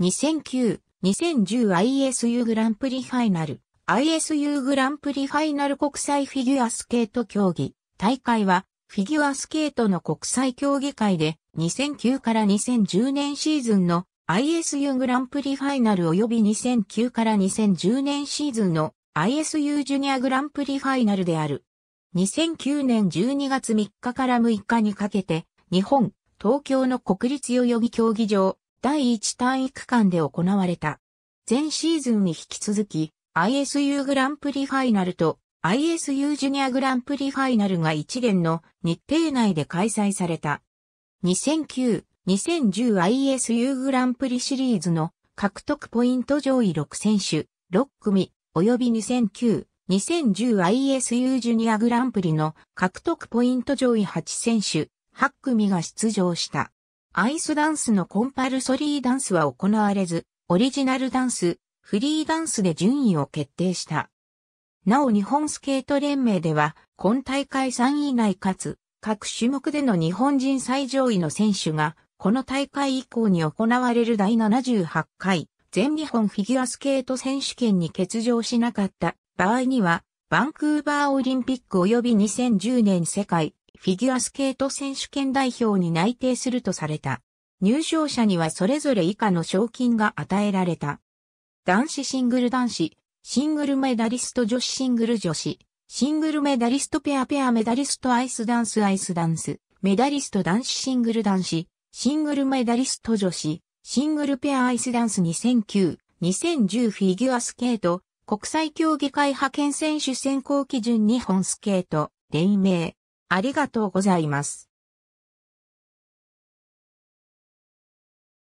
2009-2010ISU グランプリファイナル ISU グランプリファイナル国際フィギュアスケート競技大会はフィギュアスケートの国際競技会で2009から2010年シーズンの ISU グランプリファイナル及び2009から2010年シーズンの ISU ジュニアグランプリファイナルである。2009年12月3日から6日にかけて日本、東京の国立代々木競技場第1体育館で行われた。前シーズンに引き続き、ISU グランプリファイナルと ISU ジュニアグランプリファイナルが一連の日程内で開催された。2009、2010ISU グランプリシリーズの獲得ポイント上位6選手、6組、及び2009、2010ISU ジュニアグランプリの獲得ポイント上位8選手、8組が出場した。アイスダンスのコンパルソリーダンスは行われず、オリジナルダンス、フリーダンスで順位を決定した。なお日本スケート連盟では、今大会3位以内かつ、各種目での日本人最上位の選手が、この大会以降に行われる第78回、全日本フィギュアスケート選手権に欠場しなかった場合には、バンクーバーオリンピック及び2010年世界フィギュアスケート選手権代表に内定するとされた。入賞者にはそれぞれ以下の賞金が与えられた。男子シングル男子、シングルメダリスト女子シングル女子、シングルメダリストペアペアメダリストアイスダンスアイスダンス、メダリスト男子シングル男子、シングルメダリスト女子、シングルペアアイスダンス2009、2010フィギュアスケート、国際競技会派遣選手選考基準日本スケート、連盟、ありがとうございます。